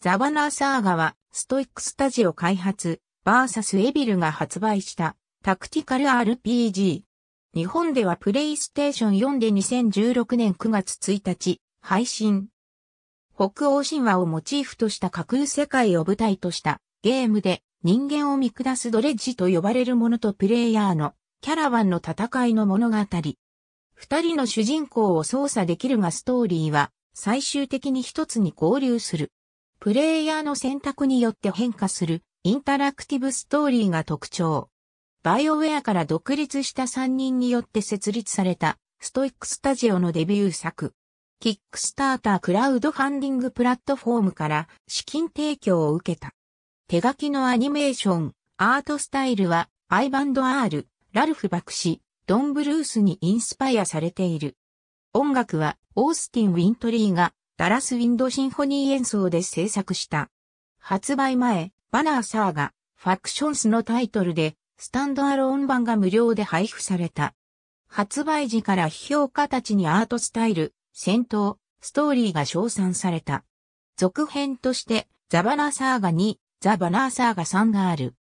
ザバナーサーガは、ストイックスタジオ開発、バーサスエビルが発売した、タクティカル RPG。日本ではプレイステーション4で2016年9月1日、配信。北欧神話をモチーフとした架空世界を舞台としたゲームで人間を見下すドレッジと呼ばれるものとプレイヤーのキャラバンの戦いの物語。二人の主人公を操作できるがストーリーは最終的に一つに合流する。プレイヤーの選択によって変化するインタラクティブストーリーが特徴。バイオウェアから独立した3人によって設立されたストイックスタジオのデビュー作。キックスタータークラウドファンディングプラットフォームから資金提供を受けた。手書きのアニメーション、アートスタイルはアイバンドアール、ラルフバクシ、ドン・ブルースにインスパイアされている。音楽はオースティン・ウィントリーがダラスウィンドシンフォニー演奏で制作した。発売前、バナーサーが、ファクションスのタイトルで、スタンドアローン版が無料で配布された。発売時から批評家たちにアートスタイル、戦闘、ストーリーが称賛された。続編として、ザ・バナーサーガ2、ザ・バナーサーガ3がある。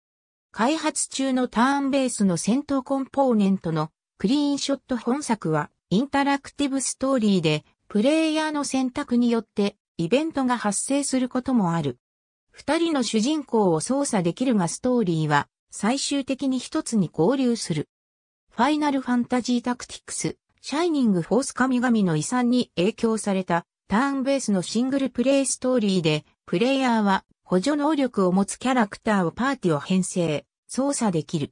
開発中のターンベースの戦闘コンポーネントのクリーンショット本作はインタラクティブストーリーでプレイヤーの選択によってイベントが発生することもある。二人の主人公を操作できるがストーリーは最終的に一つに合流する。ファイナルファンタジータクティクス、シャイニングフォース神々の遺産に影響されたターンベースのシングルプレイストーリーで、プレイヤーは補助能力を持つキャラクターをパーティーを編成、操作できる。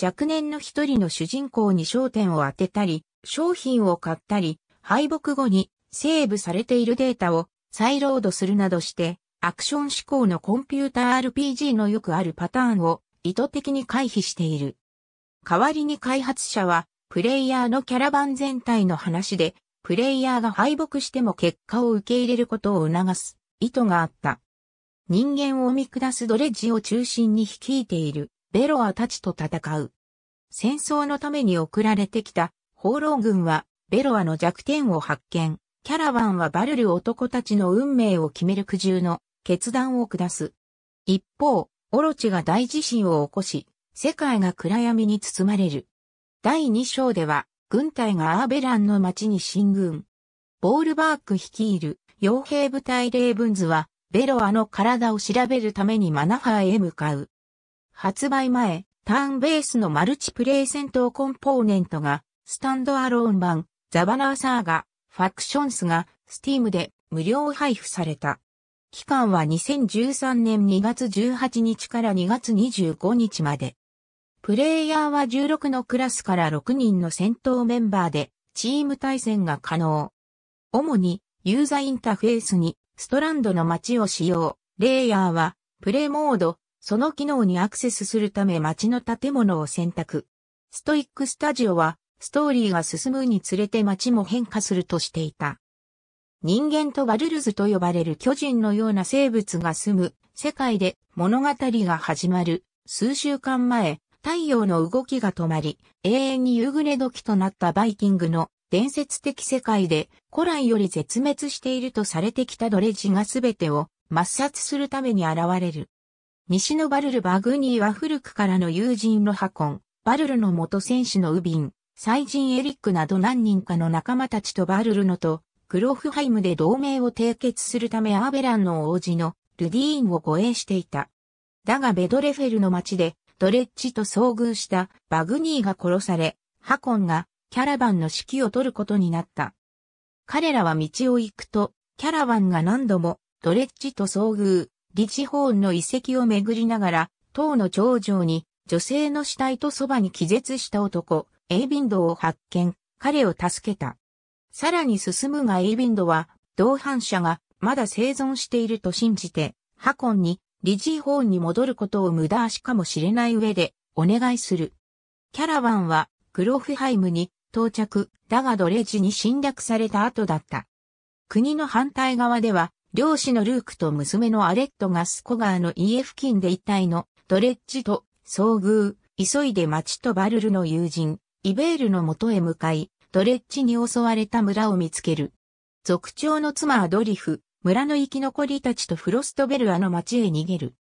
若年の一人の主人公に焦点を当てたり、商品を買ったり、敗北後にセーブされているデータを再ロードするなどして、アクション思考のコンピューター RPG のよくあるパターンを意図的に回避している。代わりに開発者は、プレイヤーのキャラバン全体の話で、プレイヤーが敗北しても結果を受け入れることを促す意図があった。人間を見下すドレッジを中心に率いているベロアたちと戦う。戦争のために送られてきた放浪軍はベロアの弱点を発見。キャラワンはバルル男たちの運命を決める苦渋の決断を下す。一方、オロチが大地震を起こし、世界が暗闇に包まれる。第2章では、軍隊がアーベランの町に進軍。ボールバーク率いる傭兵部隊レイブンズは、ベロアの体を調べるためにマナハーへ向かう。発売前、ターンベースのマルチプレイ戦闘コンポーネントが、スタンドアローン版、ザバナーサーガ、ファクションスがスティームで無料配布された。期間は2013年2月18日から2月25日まで。プレイヤーは16のクラスから6人の戦闘メンバーでチーム対戦が可能。主にユーザーインターフェースにストランドの街を使用。レイヤーはプレイモード、その機能にアクセスするため街の建物を選択。ストイックスタジオはストーリーが進むにつれて街も変化するとしていた。人間とバルルズと呼ばれる巨人のような生物が住む世界で物語が始まる数週間前、太陽の動きが止まり、永遠に夕暮れ時となったバイキングの伝説的世界で古来より絶滅しているとされてきたドレジが全てを抹殺するために現れる。西のバルルバグニーは古くからの友人のハコン、バルルの元戦士のウビン、祭神エリックなど何人かの仲間たちとバルルノとクロフハイムで同盟を締結するためアーベランの王子のルディーンを護衛していた。だがベドレフェルの町でドレッジと遭遇したバグニーが殺され、ハコンがキャラバンの指揮を取ることになった。彼らは道を行くと、キャラバンが何度もドレッジと遭遇、リチホーンの遺跡を巡りながら、塔の頂上に女性の死体とそばに気絶した男、エイビンドを発見、彼を助けた。さらに進むがエイビンドは、同伴者がまだ生存していると信じて、ハコンに、リジーホーンに戻ることを無駄足かもしれない上で、お願いする。キャラバンは、グロフハイムに到着、だがドレジに侵略された後だった。国の反対側では、漁師のルークと娘のアレットがスコガーの家付近で一体のドレッジと遭遇、急いで町とバルルの友人、イベールの元へ向かい、ドレッジに襲われた村を見つける。族長の妻アドリフ、村の生き残りたちとフロストベルアの町へ逃げる。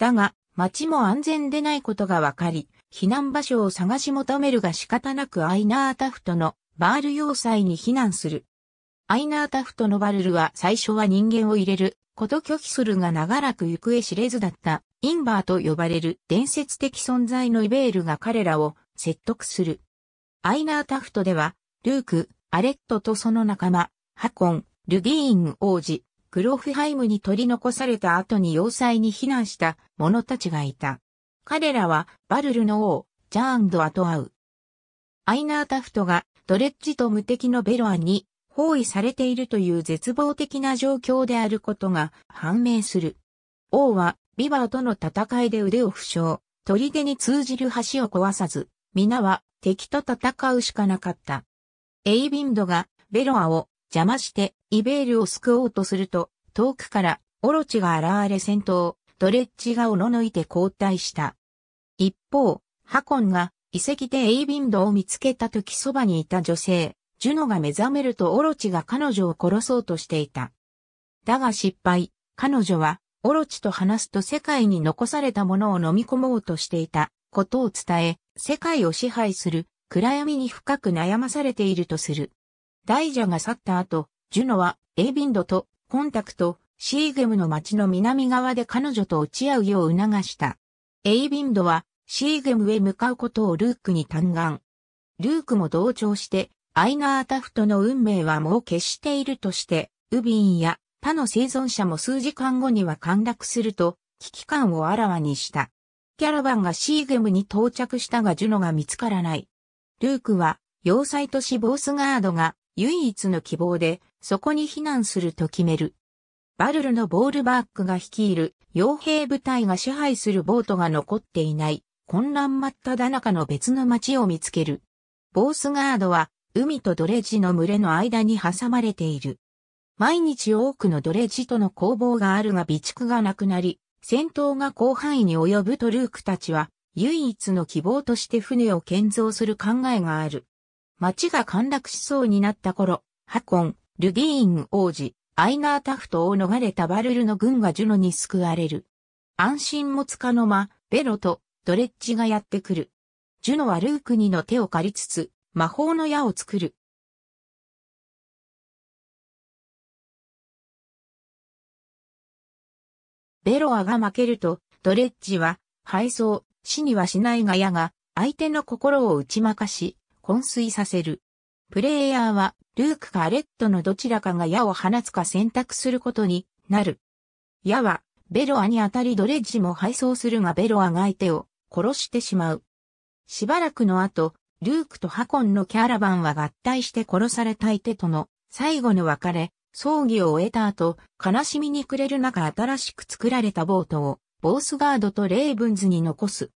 だが、町も安全でないことがわかり、避難場所を探し求めるが仕方なくアイナータフトのバール要塞に避難する。アイナータフトのバルルは最初は人間を入れること拒否するが長らく行方知れずだったインバーと呼ばれる伝説的存在のイベールが彼らを説得する。アイナータフトでは、ルーク、アレットとその仲間、ハコン、ルディーン王子、グロフハイムに取り残された後に要塞に避難した者たちがいた。彼らはバルルの王、ジャーンド・アと会う。アイナータフトがドレッジと無敵のベロアに包囲されているという絶望的な状況であることが判明する。王はビバーとの戦いで腕を負傷、砦に通じる橋を壊さず、皆は敵と戦うしかなかった。エイビンドがベロアを邪魔してイベールを救おうとすると、遠くからオロチが現れ戦闘、ドレッジがおののいて交代した。一方、ハコンが遺跡でエイビンドを見つけた時そばにいた女性、ジュノが目覚めるとオロチが彼女を殺そうとしていた。だが失敗、彼女はオロチと話すと世界に残されたものを飲み込もうとしていたことを伝え、世界を支配する暗闇に深く悩まされているとする。大蛇が去った後、ジュノはエイビンドとコンタクト、シーゲムの町の南側で彼女と落ち合うよう促した。エイビンドはシーゲムへ向かうことをルークに嘆願。ルークも同調して、アイナータフトの運命はもう決しているとして、ウビンや他の生存者も数時間後には陥落すると危機感をあらわにした。キャラバンがシーゲムに到着したがジュノが見つからない。ルークは、要塞都市ボースガードが唯一の希望で、そこに避難すると決める。バルルのボールバークが率いる傭兵部隊が支配するボートが残っていない、混乱真っただ中の別の町を見つける。ボースガードは、海とドレッジの群れの間に挟まれている。毎日多くのドレッジとの攻防があるが備蓄がなくなり、戦闘が広範囲に及ぶとルークたちは、唯一の希望として船を建造する考えがある。町が陥落しそうになった頃、ハコン、ルギーン王子、アイナータフトを逃れたバルルの軍がジュノに救われる。安心もつかの間、ベロとドレッジがやってくる。ジュノはルークにの手を借りつつ、魔法の矢を作る。ベロアが負けると、ドレッジは、敗走、死にはしないがやが、相手の心を打ち負かし、昏睡させる。プレイヤーは、ルークかアレットのどちらかが矢を放つか選択することになる。矢は、ベロアに当たりドレッジも敗走するがベロアが相手を殺してしまう。しばらくの後、ルークとハコンのキャラバンは合体して殺された相手との最後の別れ、葬儀を終えた後、悲しみに暮れる中新しく作られたボートを、ボースガードとレイブンズに残す。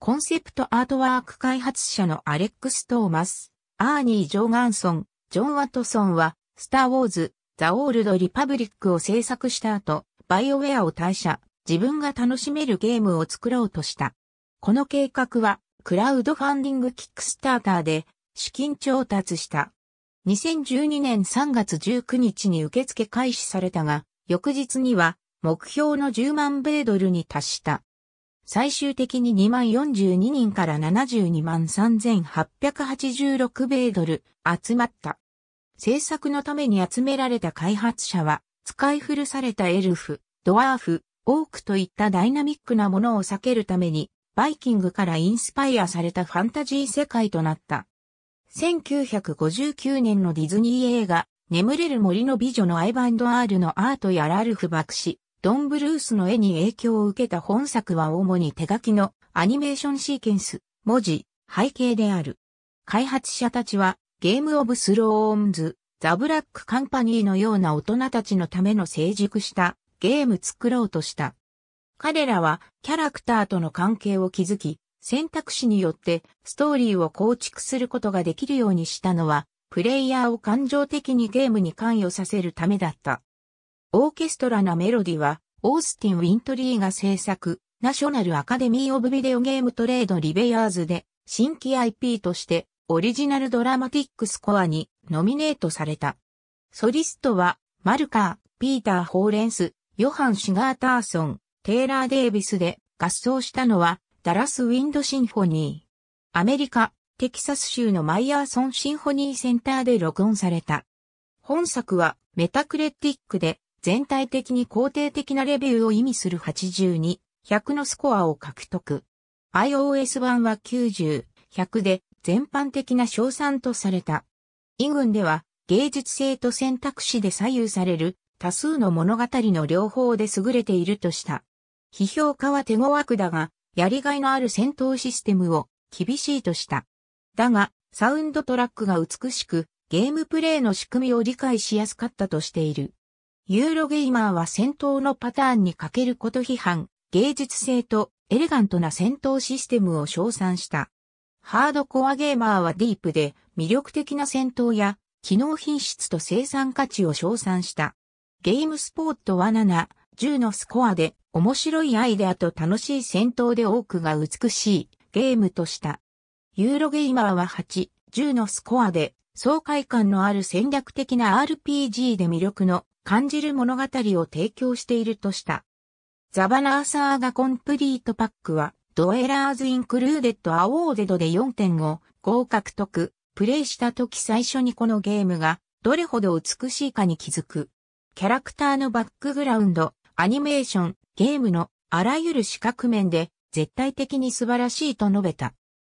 コンセプトアートワーク開発者のアレックス・トーマス、アーニー・ジョーガンソン、ジョン・ワトソンは、スター・ウォーズ、ザ・オールド・リパブリックを制作した後、バイオウェアを退社、自分が楽しめるゲームを作ろうとした。この計画は、クラウドファンディングキックスターターで資金調達した。2012年3月19日に受付開始されたが、翌日には目標の10万米ドルに達した。最終的に2万42人から72万3886米ドル集まった。制作のために集められた開発者は、使い古されたエルフ、ドワーフ、オークといったダイナミックなものを避けるために、バイキングからインスパイアされたファンタジー世界となった。1959年のディズニー映画、眠れる森の美女のアイバンドアールのアートやラルフ爆死、ドン・ブルースの絵に影響を受けた本作は主に手書きのアニメーションシーケンス、文字、背景である。開発者たちは、ゲーム・オブ・スローンズ、ザ・ブラック・カンパニーのような大人たちのための成熟したゲーム作ろうとした。彼らはキャラクターとの関係を築き、選択肢によってストーリーを構築することができるようにしたのは、プレイヤーを感情的にゲームに関与させるためだった。オーケストラなメロディは、オースティン・ウィントリーが制作、ナショナル・アカデミー・オブ・ビデオ・ゲーム・トレード・リベヤーズで、新規 IP として、オリジナルドラマティックスコアにノミネートされた。ソリストは、マルカー、ピーター・ホーレンス、ヨハン・シガーターソン、テイラー・デイビスで合奏したのは、ダラス・ウィンド・シンフォニー。アメリカ、テキサス州のマイヤーソン・シンフォニーセンターで録音された。本作はメタクレティックで全体的に肯定的なレビューを意味する82、100のスコアを獲得。iOS 版は90、100で全般的な賞賛とされた。イグンでは芸術性と選択肢で左右される多数の物語の両方で優れているとした。批評家は手強くだが、やりがいのある戦闘システムを厳しいとした。だが、サウンドトラックが美しく、ゲームプレイの仕組みを理解しやすかったとしている。ユーロゲーマーは戦闘のパターンに欠けること批判、芸術性とエレガントな戦闘システムを称賛した。ハードコアゲーマーはディープで魅力的な戦闘や機能品質と生産価値を称賛した。ゲームスポットは7、10のスコアで面白いアイデアと楽しい戦闘で多くが美しいゲームとした。ユーロゲイマーは8、10のスコアで爽快感のある戦略的な RPG で魅力の感じる物語を提供しているとした。ザバナーサーガコンプリートパックはドエラーズインクルーデッドアウォーデドで4.5合格得。プレイした時最初にこのゲームがどれほど美しいかに気づく。キャラクターのバックグラウンド、アニメーション、ゲームのあらゆる視覚面で絶対的に素晴らしいと述べた。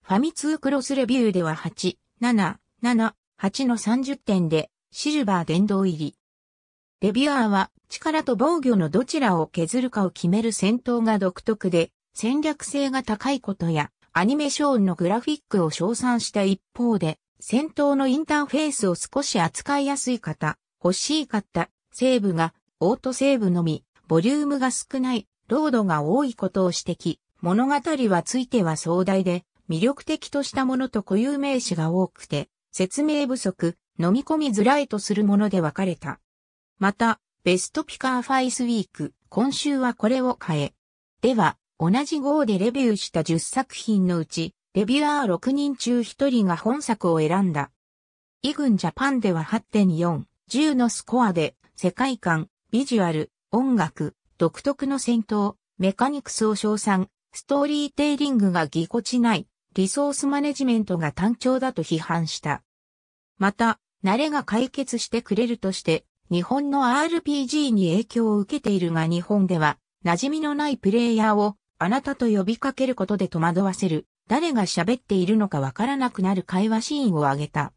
ファミ通クロスレビューでは8、7、7、8の30点でシルバー殿堂入り。レビュアーは力と防御のどちらを削るかを決める戦闘が独特で戦略性が高いことやアニメショーンのグラフィックを称賛した一方で戦闘のインターフェースを少し扱いやすい方、欲しいかったセーブがオートセーブのみボリュームが少ない、ロードが多いことを指摘、物語はついては壮大で、魅力的としたものと固有名詞が多くて、説明不足、飲み込みづらいとするもので分かれた。また、ベストピカーファイスウィーク、今週はこれを変え。では、同じ号でレビューした10作品のうち、レビュアー6人中1人が本作を選んだ。イグンジャパンでは8.4、10のスコアで、世界観、ビジュアル、音楽、独特の戦闘、メカニクスを称賛、ストーリーテイリングがぎこちない、リソースマネジメントが単調だと批判した。また、慣れが解決してくれるとして、日本の RPG に影響を受けているが日本では、馴染みのないプレイヤーを、あなたと呼びかけることで戸惑わせる、誰が喋っているのかわからなくなる会話シーンを挙げた。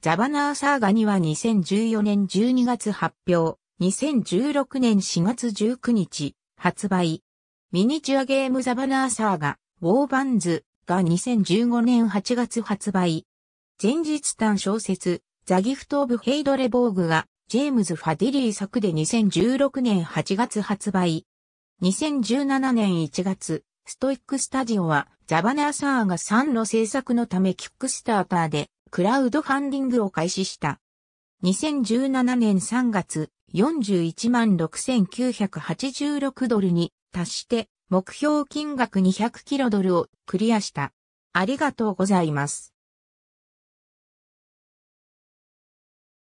ザバナーサーガには2014年12月発表、2016年4月19日、発売。ミニチュアゲームザバナーサーガ、ウォーバンズが2015年8月発売。前日短小説、ザギフト・オブ・ヘイド・レボーグが、ジェームズ・ファディリー作で2016年8月発売。2017年1月、ストイックスタジオは、ザバナーサーガ3の制作のためキックスターターで、クラウドファンディングを開始した。2017年3月、416,986ドルに達して目標金額200キロドルをクリアした。ありがとうございます。